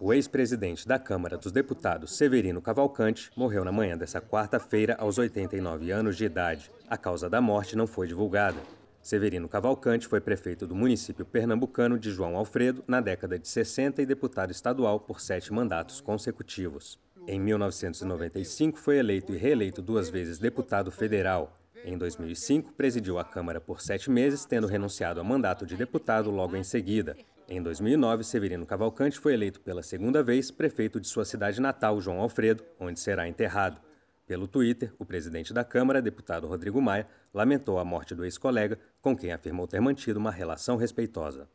O ex-presidente da Câmara dos Deputados, Severino Cavalcante, morreu na manhã dessa quarta-feira aos 89 anos de idade. A causa da morte não foi divulgada. Severino Cavalcante foi prefeito do município pernambucano de João Alfredo na década de 60 e deputado estadual por sete mandatos consecutivos. Em 1995, foi eleito e reeleito duas vezes deputado federal. Em 2005, presidiu a Câmara por sete meses, tendo renunciado ao mandato de deputado logo em seguida. Em 2009, Severino Cavalcante foi eleito pela segunda vez prefeito de sua cidade natal, João Alfredo, onde será enterrado. Pelo Twitter, o presidente da Câmara, deputado Rodrigo Maia, lamentou a morte do ex-colega, com quem afirmou ter mantido uma relação respeitosa.